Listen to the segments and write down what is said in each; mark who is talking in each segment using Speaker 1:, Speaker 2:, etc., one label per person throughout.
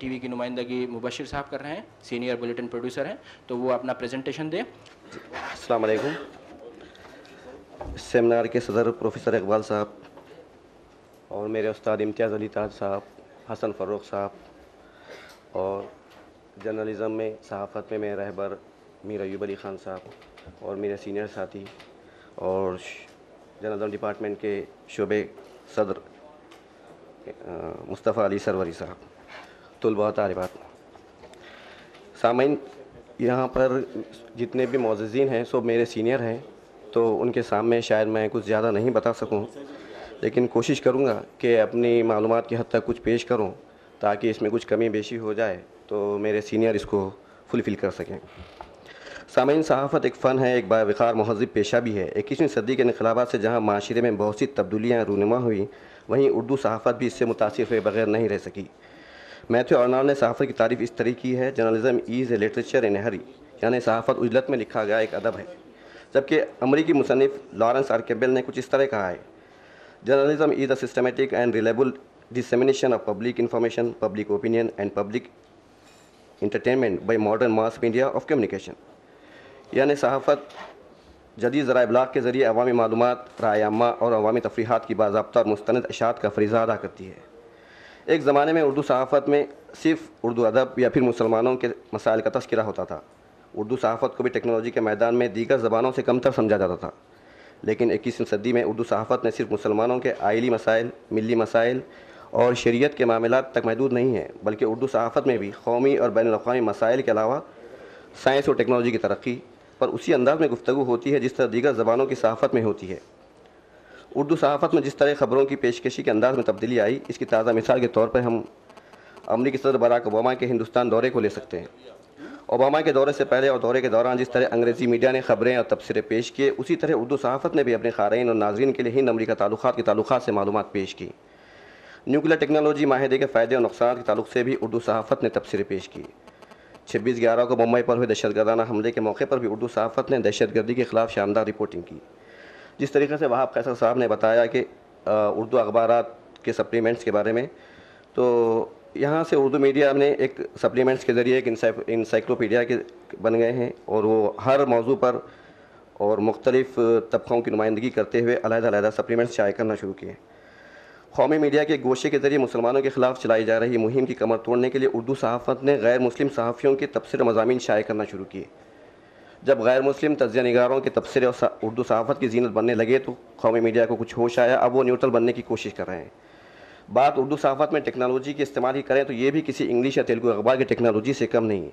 Speaker 1: TV की नुमाइंदगी मुबशर साहब कर रहे हैं सीनियर बुलेटिन प्रोड्यूसर हैं तो वो अपना प्रेजेंटेशन दें अलैक्म सेमिनार के सदर प्रोफेसर इकबाल साहब और मेरे उस्ताद इम्तियाज़ अली ताज साहब हसन फ़रूख साहब और जर्नलिज़म में सहाफ़त में मेरे रहबर मीर अयूब अली ख़ान साहब और मेरे सीनियर साथी और जर्नलिज़म डिपार्टमेंट के शोबे सदर मुस्तफ़ा अली सरवरी साहब तलबा बात सामिन यहाँ पर जितने भी मोजीन हैं सब मेरे सीनियर हैं तो उनके सामने शायद मैं कुछ ज़्यादा नहीं बता सकूँ लेकिन कोशिश करूँगा कि अपनी मालूम की हद तक कुछ पेश करूँ ताकि इसमें कुछ कमी बेशी हो जाए तो मेरे सीनियर इसको फुलफ़िल कर सकें सामीन सहाफ़त एक फ़न है एक बावक़ार महजब पेशा भी है इक्कीसवीं सदी के इनकलाबा से जहाँ माशरे में बहुत सी तब्दीलियाँ रूनमा हुई वहीं उर्दू सहाफ़त भी इससे मुतासर हुए बगैर नहीं रह सकी मैथ्यू अर्नाव ने सहाफ़त की तारीफ इस तरह की है journalism is a literature in hurry यानी सहाफ़त उजलत में लिखा गया एक अदब है जबकि अमरीकी मुसनफ़ लॉरेंस आर केबल ने कुछ इस तरह कहा है journalism is a systematic and reliable dissemination of public information, public opinion and public entertainment by modern mass media of communication यानी सहाफ़त जदीद ज़रा इबलाग के ज़रिए अवामी मालूम राय और अवामी तफरीहत की बाबा और मुस्ंद अशात का फरीज़ा अदा करती है एक ज़माने में उर्दू सहाफ़त में सिर्फ उर्दू अदब या फिर मुसलमानों के मसाइल का तस्करा होता था उर्दू सहाफ़त को भी टेक्नोलॉजी के मैदान में दीगर ज़बानों से कमतर समझा जाता था लेकिन इक्कीसवीं सदी में उर्दू सहाफ़त ने सिर्फ मुसलमानों के आयली मसाइल मिली मसाइल और शरीयत के मामला तक महदूद नहीं हैं बल्कि उर्दू सहाफ़त में भी कौमी और बैन अवी मसाइल के अलावा साइंस और टेक्नोलॉजी की तरक्की पर उसी अंदाज में गुफ्तु होती है जिस तरह दीगर ज़बानों की सहाफ़त में होती है उर्दू सहाफ़त में जिस तरह ख़बरों की पेशकशी के अंदाज में तब्दीली आई इसकी ताज़ा मिसाल के तौर पर हम अमरीकी सदर बराक ओबामा के हिंदुस्तान दौरे को ले सकते हैं ओबामा के दौरे से पहले और दौरे के दौरान जिस तरह अंग्रेज़ी मीडिया ने खबरें और तबसरे पेश किए उसी तरह उर्दू सहाफ़त ने भी अपने ख़ारन और नाजरन के लिए हिंद अमरीका ताल्लुक के ताल्लुक से मालूम पेश की न्यूक्लियर टेक्नोलॉजी माहदे के फ़ायदे और नुकसान के तलुक़ से भी उर्दू सहाफ़त ने तबसरे पेश की छब्बीस ग्यारह को मुंबई पर हुए दहशत गर्दाना हमले के मौके पर भी उर्दू सहाफ़त ने दहशतगर्दी के खिलाफ शानदार रिपोर्टिंग की जिस तरीके से वहाँ फैसल साहब ने बताया कि उर्दू अखबार के सप्लीमेंट्स के बारे में तो यहाँ से उर्दू मीडिया ने एक सप्लीमेंट्स के ज़रिए एक इंसाइक्लोपीडिया के बन गए हैं और वो हर मौजू पर और मुख्तलिफ़ तबक़ों की नुमाइंदगी करते हुए अलहदा सप्लीमेंट्स शाये करना शुरू किए कौमी मीडिया के गोशे के ज़रिए मुसलमानों के ख़िलाफ़ चलाई जा रही मुहिम की कमर तोड़ने के लिए उर्दू सहाफ़त ने गैर मुस्लिम सहाफ़ियों के तबसर मजामी शाये करना शुरू किए जब गैर मुस्लिम तजिया नगारों के तबसरे और उर्दू सहाफ़त की जीनत बनने लगे तो कौमी मीडिया को कुछ होश आया अब वो न्यूट्रल बनने की कोशिश कर रहे हैं बात उर्दू सहाफ़त में टेक्नोलॉजी के इस्तेमाल की करें तो ये भी किसी इंग्लिश या तेलुगु अखबार की टेक्नोलॉजी से कम नहीं है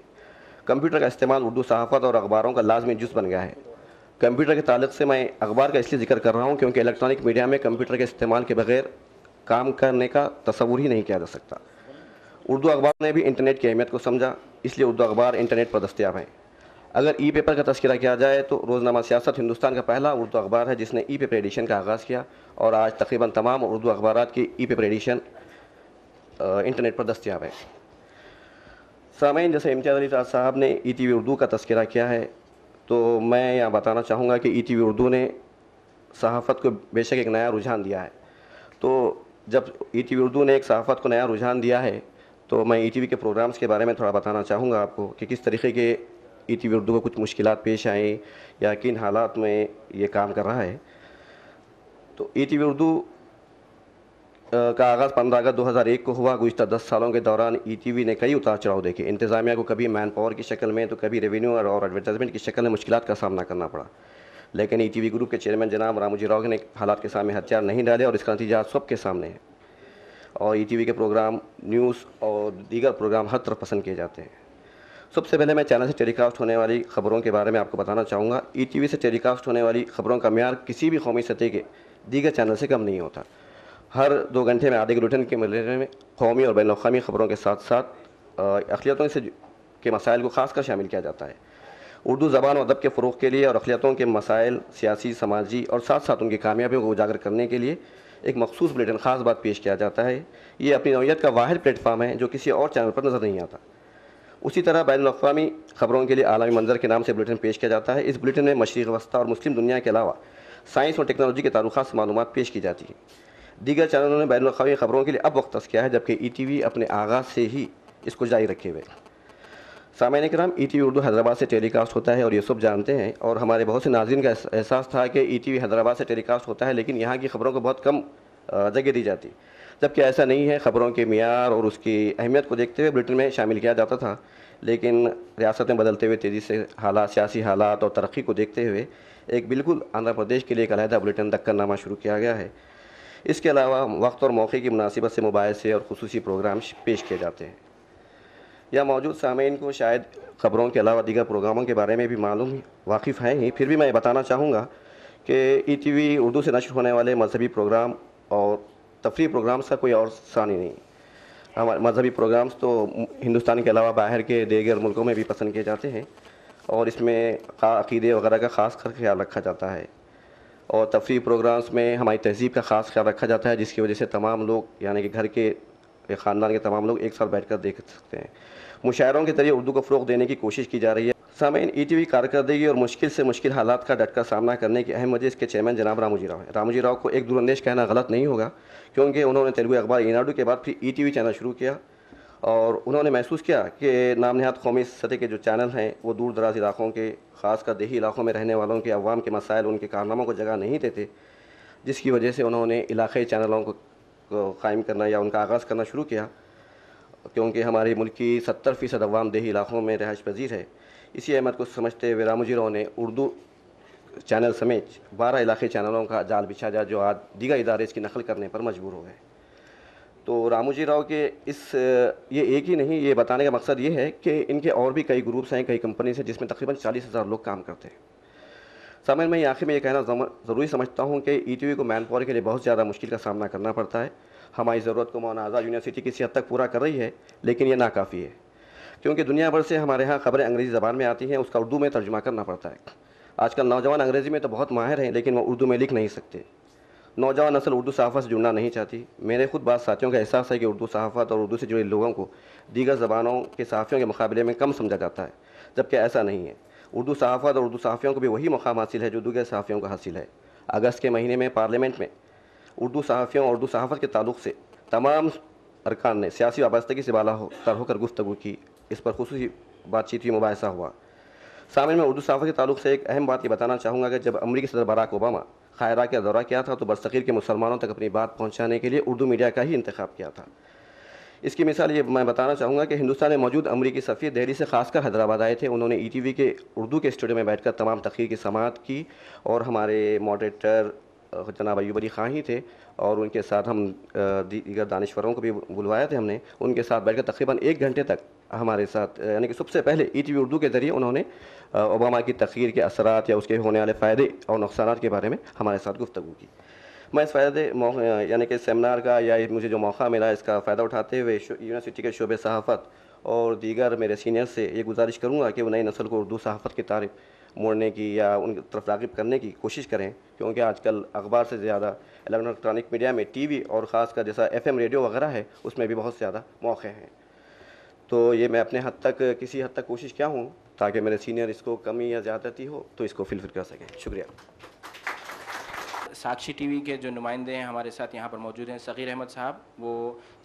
Speaker 1: कंप्यूटर का इस्तेमाल उर्दू सहाफ़त और अखबारों का लाजमी जुज़ बन गया है कंप्यूटर के तलक़ से मैं अखबार का इसलिए जिक्र कर रहा हूँ क्योंकि इलेक्ट्रॉनिक मीडिया में कंप्यूटर के इस्तेमाल के बगैर काम करने का तस्वूर ही नहीं किया जा सकता उर्दू अखबार ने भी इंटरनेट की अहमियत को समझा इसलिए उर्दू अखबार इंटरनेट पर दस्तियाब हैं अगर ई पेपर का तस्करा किया जाए तो रोज़नामा सियासत हिंदुस्तान का पहला उर्दू अखबार है जिसने ई पेपर एडिशन का आगाज़ किया और आज तकरीबन तमाम उर्दू अखबार की ई पेपर एडिशन इंटरनेट पर दस्तियाब है सामीन जैसे इम्तियाज़ अली साहब ने ई टी वी उर्दू का तस्करा किया है तो मैं यहाँ बताना चाहूँगा कि ई टी वी उर्दू ने सहाफ़त को बेशक एक नया रुझान दिया है तो जब ई टी वी उर्दू ने एक सहाफ़त को नया रुझान दिया है तो मैं ई टी वी के प्रोग्राम्स के बारे में थोड़ा बताना चाहूँगा आपको कि किस तरीके के ई टी उर्दू को कुछ मुश्किल पेश आएँ या किन हालात में ये काम कर रहा है तो ई टी उर्दू का आगाज़ पंद्रह अगस्त दो हज़ार एक को हुआ गुज्त दस सालों के दौरान ई टी वी ने कई उतार चढ़ाव देखे इंतज़ामिया को कभी मैन पावर की शक्ल में तो कभी रेवेन्यू और एडवर्टाइजमेंट की शक्ल में मुश्किल का सामना करना पड़ा लेकिन ई टी वी ग्रुप के चेयरमैन जनाब रामोजी राव ने हालात के सामने हथियार नहीं डाले और इसका नतीजा सबके सामने है और ई टी वी के प्रोग्राम न्यूज़ और दीगर प्रोग्राम हर तरफ पसंद किए जाते हैं सबसे पहले मैं चैनल से टेलीकास्ट होने वाली खबरों के बारे में आपको बताना चाहूँगा ई e टी से टेलीकास्ट होने वाली खबरों का मैार किसी भी कौमी सतह के दीगर चैनल से कम नहीं होता हर दो घंटे में आधे गुलटन के मिलने में कौमी और बैन अवी खबरों के साथ साथ अखिलतों से के मसाइल को खासकर शामिल किया जाता है उर्दू ज़बान और अदब के फ़रूग के लिए और अखिलतों के मसाइल सियासी समाजी और साथ साथ उनकी कामयाबियों को उजागर करने के लिए एक मखसूस बुलेटिन ख़ास बात पेश किया जाता है ये अपनी नौीयत का वाद प्लेटफार्म है जो किसी और चैनल पर नज़र नहीं आता उसी तरह बैन अवी खबरों के लिए आलमी मंजर के नाम से बुलेटिन पेश किया जाता है इस बुलेटिन में मशरक़ वस्ता और मुस्लिम दुनिया के अलावा साइंस और टेक्नोलॉजी के तारुखा से मालूम पेश की जाती है दीगर चैनलों ने बैन अवी खबरों के लिए अब वक्त किया है जबकि ई टी वी अपने आगाज़ से ही इसको जारी रखे हुए सामान कराम E T V Urdu Hyderabad से टेलीकास्ट होता है और ये सब जानते हैं और हमारे बहुत से नाजिन का एहसास था कि ई टी वी हैदराबाद से टेलीकास्ट होता है लेकिन यहाँ की खबरों को बहुत कम जगह दी जाती है जबकि ऐसा नहीं है ख़बरों के मीर और उसकी अहमियत को देखते हुए ब्रिटेन में शामिल किया जाता था लेकिन रियासतें बदलते हुए तेज़ी से हालात सियासी हालात और तरक्की को देखते हुए एक बिल्कुल आंध्र प्रदेश के लिए एक अलहदा बुलेटिन दक्करनामा शुरू किया गया है इसके अलावा वक्त और मौके की मुनासिबत से मुबासे और खसूस प्रोग्राम पेश किए जाते हैं या मौजूद सामीन को शायद ख़बरों के अलावा दीगर प्रोग्रामों के बारे में भी मालूम वाकिफ़ हैं ही फिर भी मैं बताना चाहूँगा कि ई टी वी उर्दू से नशर होने वाले मजहबी प्रोग्राम और तफरी प्रोग्राम्स का कोई और सानी नहीं हमारे मजहबी प्रोग्राम्स तो हिंदुस्तान के अलावा बाहर के देगर मुल्कों में भी पसंद किए जाते हैं और इसमें अकीदे वगैरह का ख़ास कर ख्याल रखा जाता है और तफरी प्रोग्राम्स में हमारी तहजीब का ख़ास ख्याल रखा जाता है जिसकी वजह से तमाम लोग यानी कि घर के ख़ानदान के तमाम लोग एक साथ बैठ कर देख सकते हैं मुशायरों के ज़रिए उर्दू को फ़रोग देने की कोशिश की जा रही है सामीन ई e टी वी कारकर्दगी और मुश्किल से मुश्किल हालात का डट का सामना करने की अहम वजह इसके चेयरमैन जनाब रामोजी राव है रामोजी राव को एक दूरंदेश कहना गलत नहीं होगा क्योंकि उन्होंने तेलुगु अखबार ईनाडू के बाद फिर ई टी वी चैनल शुरू किया और उन्होंने महसूस किया कि नाम नहाद कौमी सतह के जो चैनल हैं वो दूर दराज इलाकों के ख़ासकर देही इलाकों में रहने वालों के अवाम के मसाइल उनके कारनामों को जगह नहीं देते जिसकी वजह से उन्होंने इलाकई चैनलों को कायम करना या उनका आगाज़ करना शुरू किया क्योंकि हमारे मुल्क की सत्तर फ़ीसद अवाम देही इलाकों में रहाइश पजीर है इसी अहमद को समझते हुए रामजीरों ने उर्दू चैनल समेत बारह इलाके चैनलों का जाल बिछा जा जो आज दीगर इदारे इसकी नकल करने पर मजबूर हो गए तो रामोजी राव के इस ये एक ही नहीं ये बताने का मकसद ये है कि इनके और भी कई ग्रुप्स हैं कई कंपनीज हैं जिसमें तकरीबन चालीस हज़ार लोग काम करते हैं समय मैं आखिर में ये कहना ज़रूरी समझता हूँ कि ई टी वी को मैन पावर के लिए बहुत ज़्यादा मुश्किल का सामना करना पड़ता है हमारी ज़रूरत को मौना आज़ाद यूनिवर्सिटी किसी हद तक पूरा कर रही है लेकिन यह नाकाफ़ी है क्योंकि दुनिया भर से हमारे यहाँ खबरें अंग्रेज़ी ज़बान में आती हैं उसका उर्दू में तर्जुमा करना पड़ता है आजकल नौजवान अंग्रेज़ी में तो बहुत माहिर हैं लेकिन वो उर्दू में लिख नहीं सकते नौजवान नसल उर्दू सहाफ़ा से जुड़ना नहीं चाहती मेरे खुद बात साथियों का एहसास है कि उर्दू सहाफ़त और उर्दू से जुड़े लोगों को दीगर ज़बानों के सहाफ़ियों के मुकाबले में कम समझा जाता है जबकि ऐसा नहीं है उर्दू सहाफ़त और उर्दू सहाफ़ियों को भी वही मकाम हासिल है जो दूगर सहाफ़ियों को हासिल है अगस्त के महीने में पार्लियामेंट में उर्दू सहाफ़ियों उर्दू सहाफ़त के तलुक से तमाम अरकान ने सियासी वाबस्तगी से बाला हो होकर गुफ्तु की इस पर खसूस बातचीत हुई मुबासा हुआ सामने में उर्दू सहाफ़त के तल्ल से एक अहम बात यह बताना चाहूँगा कि जब अमरीकी सदर बराक ओबामा खायरा का दौरा किया था तो बरसीर के मुसलमानों तक अपनी बात पहुँचाने के लिए उर्दू मीडिया का ही इंतखब किया था इसकी मिसाल ये मैं बताना चाहूँगा कि हिंदुस्तान में मौजूद अमरीकी सफ़ी दहली से खासकर हैदराबाद आए थे उन्होंने ई टी वी के उर्दू के स्टूडियो में बैठकर तमाम तकरीर की समात की और हमारे मॉडरेटर जनाब अयूब अली खां ही थे और उनके साथ हम दीगर दानश्वरों को भी बुलवाए थे हमने उनके साथ बैठकर तकरीबन एक घंटे तक हमारे साथ यानी कि सबसे पहले ई टी उर्दू के ज़रिए उन्होंने ओबामा की तखीर के असरात या उसके होने वाले फ़ायदे और नुकसान के बारे में हमारे साथ गुफ्तु की मैं इस फ़ायदे यानी कि सेमिनार का या मुझे जो मौका मिला इसका फ़ायदा उठाते हुए यूनिवर्सिटी के शोबे सहाफ़त और दीगर मेरे सीनियर से ये गुजारिश करूँगा कि वो नई नस्ल को उर्दू सहाफ़त की तारीफ़ मोड़ने की या उनकी तरफ रागब करने की कोशिश करें क्योंकि आजकल अखबार से ज़्यादा इलेक्ट्रॉनिक मीडिया में टीवी और ख़ास कर जैसा एफएम रेडियो वगैरह है उसमें भी बहुत ज़्यादा मौके हैं तो ये मैं अपने हद तक किसी हद तक कोशिश क्या हूँ ताकि मेरे सीनियर इसको कमी या ज़्यादाती हो तो इसको फिलफिल कर सकें शुक्रिया साक्षी टीवी के जो नुमाइंदे हैं हमारे साथ यहाँ पर मौजूद हैं सग़ीर अहमद साहब वो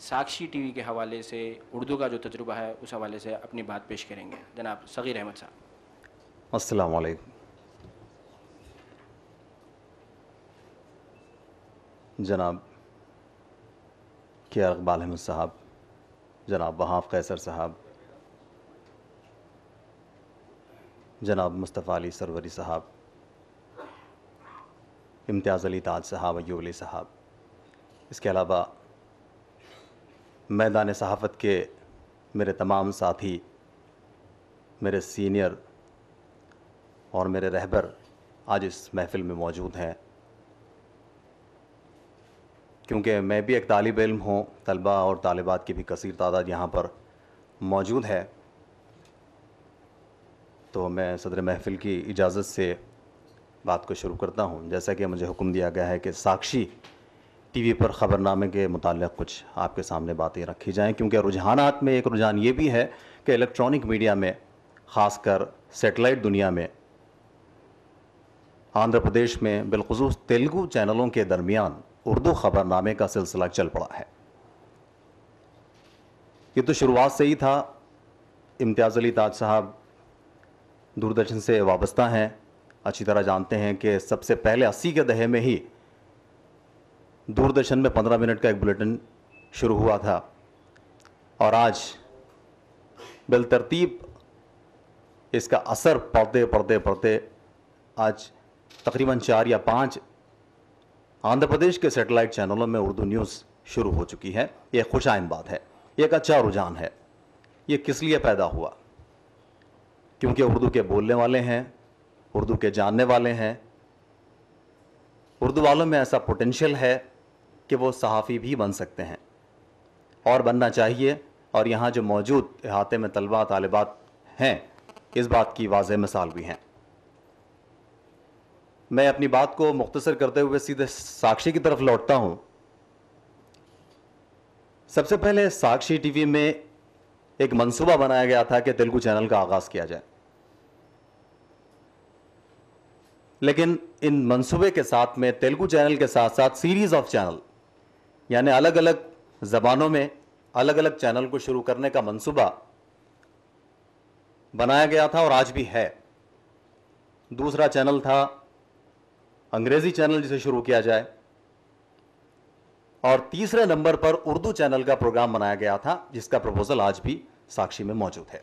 Speaker 1: साक्षी टीवी के हवाले से उर्दू का जो तजुर्बा है उस हवाले से अपनी बात पेश करेंगे जनाब सग़ीर अहमद साहब
Speaker 2: वालेकुम जनाब क्या अकबाल अहमद साहब जनाब वहाफ़ कैसर साहब जनाब मुस्तफ़ा अली सरवरी साहब इम्तियाज़ अली ताज साहब अयूब अली साहब इसके अलावा मैदान सहाफ़त के मेरे तमाम साथी मेरे सीनियर और मेरे रहबर आज इस महफ़िल में मौजूद हैं क्योंकि मैं भी एक तालब इल्म हूँ तलबा और तालबात की भी कसर तादाद यहाँ पर मौजूद है तो मैं सदर महफ़िल की इजाज़त से बात को शुरू करता हूँ जैसा कि मुझे हुक्म दिया गया है कि साक्षी टीवी पर ख़बरनामे के मुतल कुछ आपके सामने बातें रखी जाएँ क्योंकि रुझानात में एक रुझान ये भी है कि इलेक्ट्रॉनिक मीडिया में ख़ास कर सेटेलाइट दुनिया में आंध्र प्रदेश में बिलखसूस तेलुगु चैनलों के दरमियान उर्दू खबरनामे का सिलसिला चल पड़ा है ये तो शुरुआत से ही था इम्तियाज़ अली ताज साहब दूरदर्शन से वाबस्ता हैं अच्छी तरह जानते हैं कि सबसे पहले अस्सी के दहे में ही दूरदर्शन में पंद्रह मिनट का एक बुलेटिन शुरू हुआ था और आज बिलतरतीब इसका असर पड़ते पड़ते पड़ते आज तकरीबन चार या पाँच आंध्र प्रदेश के सेटेलाइट चैनलों में उर्दू न्यूज़ शुरू हो चुकी है ये खुशाइन बात है एक अच्छा रुझान है ये किस लिए पैदा हुआ क्योंकि उर्दू के बोलने वाले हैं उर्दू के जानने वाले हैं उर्दू वालों में ऐसा पोटेंशियल है कि वो सहाफ़ी भी बन सकते हैं और बनना चाहिए और यहाँ जो मौजूद अहाते में तलबा तलबात हैं इस बात की वाज मिसाल भी हैं मैं अपनी बात को मुख्तसर करते हुए सीधे साक्षी की तरफ लौटता हूँ सबसे पहले साक्षी टीवी में एक मंसूबा बनाया गया था कि तेलुगु चैनल का आगाज़ किया जाए लेकिन इन मंसूबे के साथ में तेलुगु चैनल के साथ साथ सीरीज़ ऑफ चैनल यानी अलग अलग ज़बानों में अलग अलग चैनल को शुरू करने का मंसूबा बनाया गया था और आज भी है दूसरा चैनल था अंग्रेज़ी चैनल जिसे शुरू किया जाए और तीसरे नंबर पर उर्दू चैनल का प्रोग्राम बनाया गया था जिसका प्रपोजल आज भी साक्षी में मौजूद है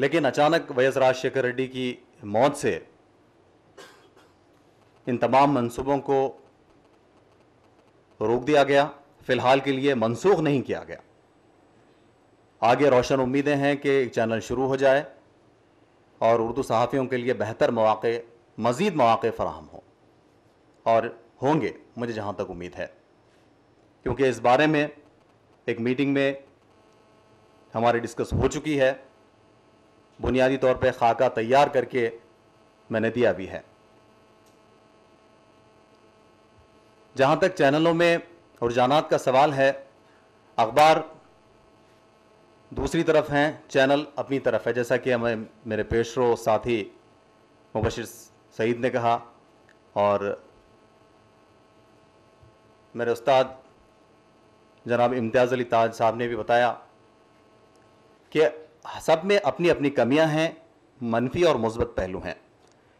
Speaker 2: लेकिन अचानक वाई राजशेखर रेड्डी की मौत से इन तमाम मंसूबों को रोक दिया गया फिलहाल के लिए मनसूख नहीं किया गया आगे रोशन उम्मीदें हैं कि चैनल शुरू हो जाए और उर्दू सहाफ़ियों के लिए बेहतर मौाक़े मज़ीद मौाक़े फ़राहम हों और होंगे मुझे जहाँ तक उम्मीद है क्योंकि इस बारे में एक मीटिंग में हमारी डिस्कस हो चुकी है बुनियादी तौर पर खाका तैयार करके मैंने दिया भी है जहाँ तक चैनलों में रुझाना का सवाल है अखबार दूसरी तरफ हैं चैनल अपनी तरफ है जैसा कि हमें मेरे पेशरो साथी मुबशर सईद ने कहा और मेरे उस्ताद जनाब इम्तियाज़ अली ताज साहब ने भी बताया कि सब में अपनी अपनी कमियां हैं मनफी और मुसबत पहलू हैं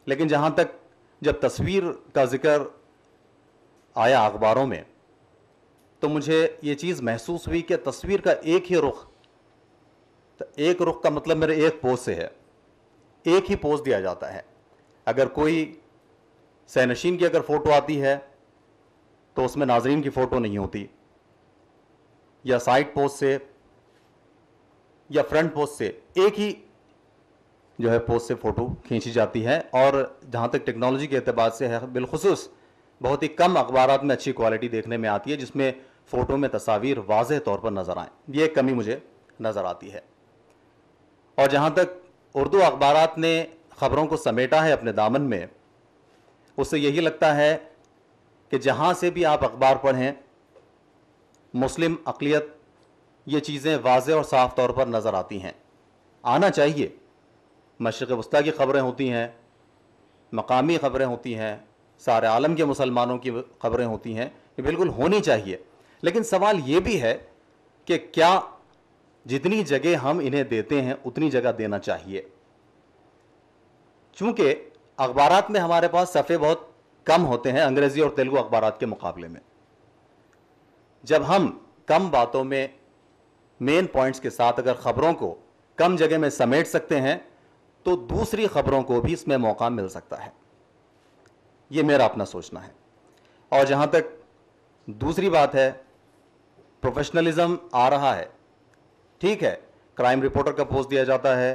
Speaker 2: लेकिन जहाँ तक जब तस्वीर का ज़िक्र आया अखबारों में तो मुझे ये चीज़ महसूस हुई कि तस्वीर का एक ही रुख तो एक रुख का मतलब मेरे एक पोज से है एक ही पोज दिया जाता है अगर कोई सहनशीन की अगर फ़ोटो आती है तो उसमें नाजरीन की फ़ोटो नहीं होती या साइड पोज से या फ्रंट पोज से एक ही जो है पोज से फ़ोटो खींची जाती है और जहाँ तक टेक्नोलॉजी के अतबार से है बिलखसूस बहुत ही कम अखबार में अच्छी क्वालिटी देखने में आती है जिसमें फ़ोटो में तस्वीर वाज तौर पर नज़र आएँ ये कमी मुझे नज़र आती है और जहाँ तक उर्दू अखबार ने ख़बरों को समेटा है अपने दामन में उससे यही लगता है कि जहाँ से भी आप अखबार पढ़ें मुस्लिम अकलीत ये चीज़ें वाज और साफ तौर पर नज़र आती हैं आना चाहिए मशरक़ वस्ती की ख़बरें होती हैं मकामी ख़बरें होती हैं सारे आलम के मुसलमानों की ख़बरें होती हैं ये बिल्कुल होनी चाहिए लेकिन सवाल ये भी है कि क्या जितनी जगह हम इन्हें देते हैं उतनी जगह देना चाहिए चूंकि अखबार में हमारे पास सफ़े बहुत कम होते हैं अंग्रेज़ी और तेलुगु अखबार के मुकाबले में जब हम कम बातों में मेन पॉइंट्स के साथ अगर ख़बरों को कम जगह में समेट सकते हैं तो दूसरी ख़बरों को भी इसमें मौका मिल सकता है ये मेरा अपना सोचना है और जहाँ तक दूसरी बात है प्रोफेशनलिज्म आ रहा है ठीक है क्राइम रिपोर्टर का पोस्ट दिया जाता है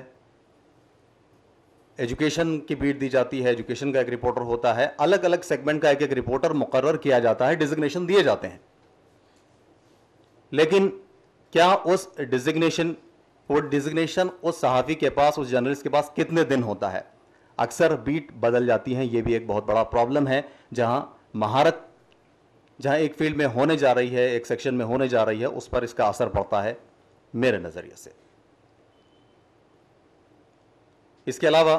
Speaker 2: एजुकेशन की बीट दी जाती है एजुकेशन का एक रिपोर्टर होता है अलग अलग सेगमेंट का एक एक रिपोर्टर मुकर्र किया जाता है डिजिग्नेशन दिए जाते हैं लेकिन क्या उस डिजिग्नेशन वो डिजिग्नेशन उस सहाफ़ी के पास उस जर्नलिस्ट के पास कितने दिन होता है अक्सर बीट बदल जाती हैं ये भी एक बहुत बड़ा प्रॉब्लम है जहां महारत जहां एक फील्ड में होने जा रही है एक सेक्शन में होने जा रही है उस पर इसका असर पड़ता है मेरे नज़रिए से इसके अलावा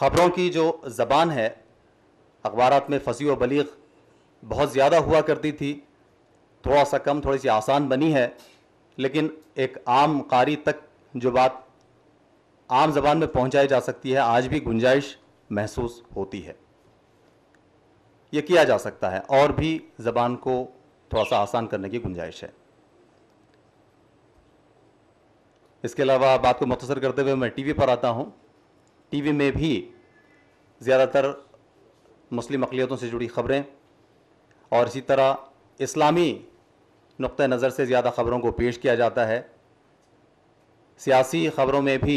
Speaker 2: ख़बरों की जो ज़बान है अखबार में फसी व बलीग बहुत ज़्यादा हुआ करती थी थोड़ा सा कम थोड़ी सी आसान बनी है लेकिन एक आम कारी तक जो बात आम जबान में पहुंचाई जा सकती है आज भी गुंजाइश महसूस होती है यह किया जा सकता है और भी ज़बान को थोड़ा सा आसान करने की गुंजाइश है इसके अलावा बात को मुख्तर करते हुए मैं टीवी पर आता हूँ टीवी में भी ज़्यादातर मुस्लिम अकलीतों से जुड़ी खबरें और इसी तरह इस्लामी नुक़ नज़र से ज़्यादा ख़बरों को पेश किया जाता है सियासी ख़बरों में भी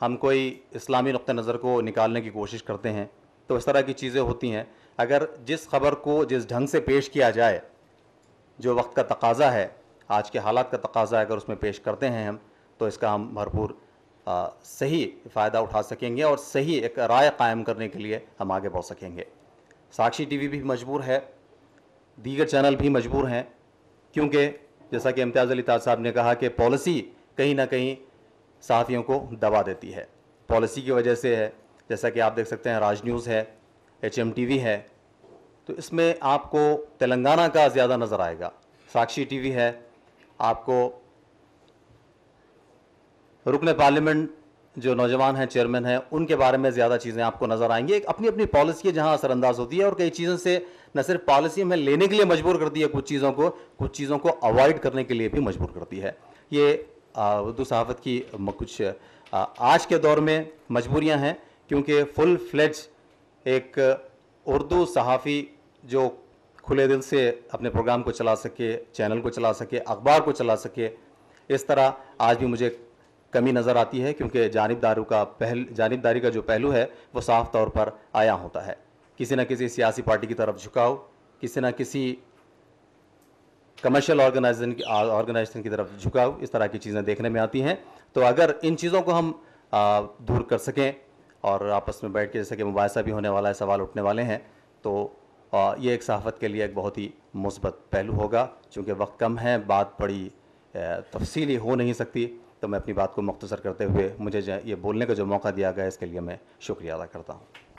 Speaker 2: हम कोई इस्लामी नुक़ नज़र को निकालने की कोशिश करते हैं तो इस तरह की चीज़ें होती हैं अगर जिस खबर को जिस ढंग से पेश किया जाए जो वक्त का तकाजा है आज के हालात का तकाजा अगर उसमें पेश करते हैं हम तो इसका हम भरपूर सही फ़ायदा उठा सकेंगे और सही एक राय कायम करने के लिए हम आगे बढ़ सकेंगे साक्षी टीवी भी मजबूर है दीगर चैनल भी मजबूर हैं क्योंकि जैसा कि इम्तियाज़ अली ताज साहब ने कहा कि पॉलिसी कहीं ना कहीं साथियों को दबा देती है पॉलिसी की वजह से है जैसा कि आप देख सकते हैं राज न्यूज़ है एच एम टी वी है तो इसमें आपको तेलंगाना का ज़्यादा नज़र आएगा साक्षी टी वी है आपको रुकन पार्लियामेंट जो नौजवान हैं चेयरमैन हैं उनके बारे में ज़्यादा चीज़ें आपको नज़र आएंगी एक अपनी अपनी पॉलिसी है जहाँ असरअंदाज होती है और कई चीज़ों से न सिर्फ पॉलिसी हमें लेने के लिए मजबूर करती है कुछ चीज़ों को कुछ चीज़ों को अवॉइड करने के लिए भी मजबूर करती है ये उर्दू सहाफ़त की कुछ आज के दौर में मजबूरियाँ हैं क्योंकि फुल फ्लेज एक उर्दू सहाफ़ी जो खुले दिल से अपने प्रोग्राम को चला सके चैनल को चला सके अखबार को चला सके इस तरह आज भी मुझे कमी नज़र आती है क्योंकि जानबदारों का पहल जानबदारी का जो पहलू है वो साफ तौर पर आया होता है किसी न किसी सियासी पार्टी की तरफ झुकाव किसी न किसी कमर्शियल ऑर्गेनाइजेशन की ऑर्गेनाइजेशन की तरफ झुकाव इस तरह की चीज़ें देखने में आती हैं तो अगर इन चीज़ों को हम आ, दूर कर सकें और आपस में बैठ के जैसे कि मुबासा भी होने वाला है सवाल उठने वाले हैं तो आ, ये एक सहाफ़त के लिए एक बहुत ही मुस्बत पहलू होगा चूँकि वक्त कम है बात बड़ी तफसीली हो नहीं सकती तो मैं अपनी बात को मख्तसर करते हुए मुझे ये बोलने का जो मौका दिया गया इसके लिए मैं शुक्रिया अदा करता हूँ